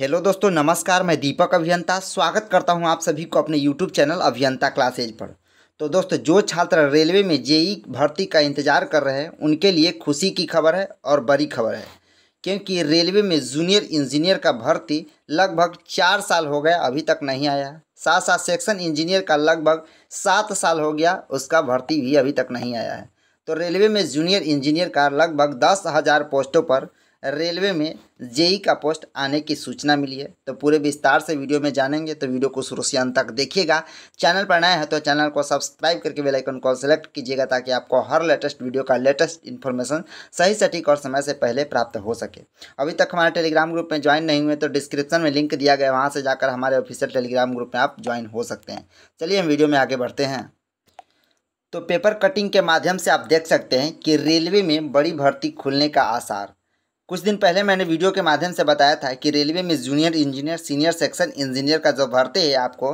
hello दोस्तों नमस्कार मैं दीपक अभियंता स्वागत करता हूं आप सभी को अपने यूट्यूब चैनल अभियंता क्लासेज पर तो दोस्तों जो छात्र रेलवे में जेई भर्ती का इंतजार कर रहे हैं उनके लिए खुशी की खबर है और बड़ी खबर है क्योंकि रेलवे में जूनियर इंजीनियर का भर्ती लगभग चार साल हो गया अभी तक नहीं आया साथ साथ सेक्शन इंजीनियर का लगभग सात साल हो गया उसका भर्ती भी अभी तक नहीं आया है तो रेलवे में जूनियर इंजीनियर का लगभग दस हज़ार पोस्टों पर रेलवे में जेई का पोस्ट आने की सूचना मिली है तो पूरे विस्तार से वीडियो में जानेंगे तो वीडियो को शुरू से अंत तक देखिएगा चैनल पर नया है तो चैनल को सब्सक्राइब करके बेल आइकन को सेलेक्ट कीजिएगा ताकि आपको हर लेटेस्ट वीडियो का लेटेस्ट इन्फॉर्मेशन सही सटीक और समय से पहले प्राप्त हो सके अभी तक हमारे टेलीग्राम ग्रुप में ज्वाइन नहीं हुए तो डिस्क्रिप्शन में लिंक दिया गया वहाँ से जाकर हमारे ऑफिशियल टेलीग्राम ग्रुप में आप ज्वाइन हो सकते हैं चलिए हम वीडियो में आगे बढ़ते हैं तो पेपर कटिंग के माध्यम से आप देख सकते हैं कि रेलवे में बड़ी भर्ती खुलने का आसार कुछ दिन पहले मैंने वीडियो के माध्यम से बताया था कि रेलवे में junior engineer senior section engineer का जो भर्ती है आपको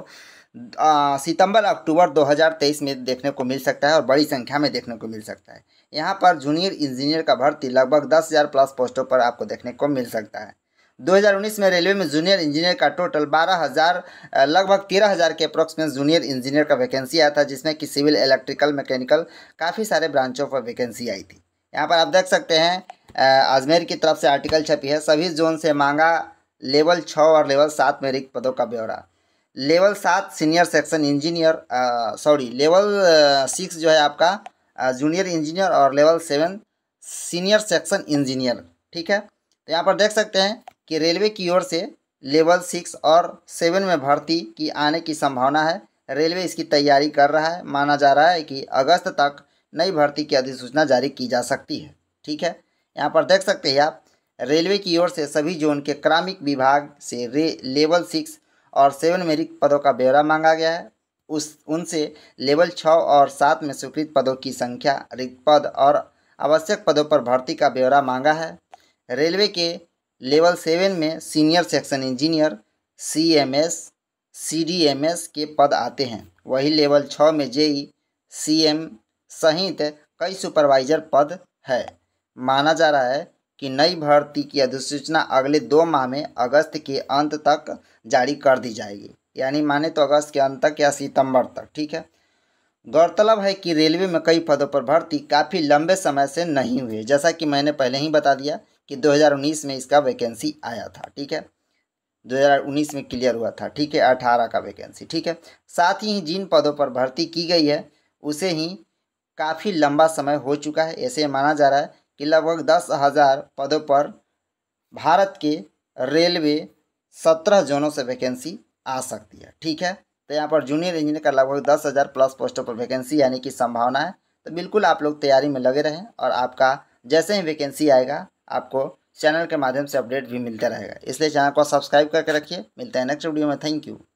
सितंबर अक्टूबर 2023 में देखने को मिल सकता है और बड़ी संख्या में देखने को मिल सकता है यहाँ पर जूनियर इंजीनियर का भर्ती लगभग हज़ार प्लस पोस्टों पर आपको देखने को मिल सकता है 2019 में रेलवे में जूनियर इंजीनियर का टोटल 12,000 लगभग 13,000 के अप्रोक्स में जूनियर इंजीनियर का वैकेंसी आया था जिसमें कि सिविल इलेक्ट्रिकल मैकेनिकल काफ़ी सारे ब्रांचों पर वैकेंसी आई थी यहाँ पर आप देख सकते हैं अजमेर की तरफ से आर्टिकल छपी है सभी जोन से मांगा लेवल छः और लेवल सात में रिक्त पदों का ब्यौरा लेवल सात senior section engineer sorry level six जो है आपका जूनियर इंजीनियर और level seven senior section engineer ठीक है तो यहाँ पर देख सकते हैं कि रेलवे की ओर से लेवल सिक्स और सेवन में भर्ती की आने की संभावना है रेलवे इसकी तैयारी कर रहा है माना जा रहा है कि अगस्त तक नई भर्ती की अधिसूचना जारी की जा सकती है ठीक है यहाँ पर देख सकते हैं आप रेलवे की ओर से सभी जोन के क्रामिक विभाग से रे लेवल सिक्स और सेवन रिक्त पदों का ब्यौरा मांगा गया है उस उनसे लेवल छः और सात में स्वीकृत पदों की संख्या रिक्त पद और आवश्यक पदों पर भर्ती का ब्यौरा मांगा है रेलवे के लेवल सेवन में senior section engineer C M S C D M S के पद आते हैं वही लेवल छः में जेई सी एम सहित कई सुपरवाइजर पद है माना जा रहा है कि नई भर्ती की अधिसूचना अगले दो माह में अगस्त के अंत तक जारी कर दी जाएगी यानी माने तो अगस्त के अंत तक या सितंबर तक ठीक है गौरतलब है कि रेलवे में कई पदों पर भर्ती काफ़ी लंबे समय से नहीं हुई जैसा कि मैंने पहले ही बता दिया कि 2019 में इसका वैकेंसी आया था ठीक है 2019 में क्लियर हुआ था ठीक है अठारह का वैकेंसी ठीक है साथ ही जिन पदों पर भर्ती की गई है उसे ही काफ़ी लंबा समय हो चुका है ऐसे माना जा रहा है कि लगभग दस हज़ार पदों पर भारत के रेलवे सत्रह जोनों से वैकेंसी आ सकती है ठीक है तो यहाँ पर जूनियर इंजीनियर का लगभग दस हज़ार प्लस पोस्टों पर वैकेंसी आने की संभावना है तो बिल्कुल आप लोग तैयारी में लगे रहें और आपका जैसे ही वैकेंसी आएगा आपको चैनल के माध्यम से अपडेट भी मिलता रहेगा इसलिए चैनल को सब्सक्राइब करके रखिए मिलते हैं नेक्स्ट वीडियो में थैंक यू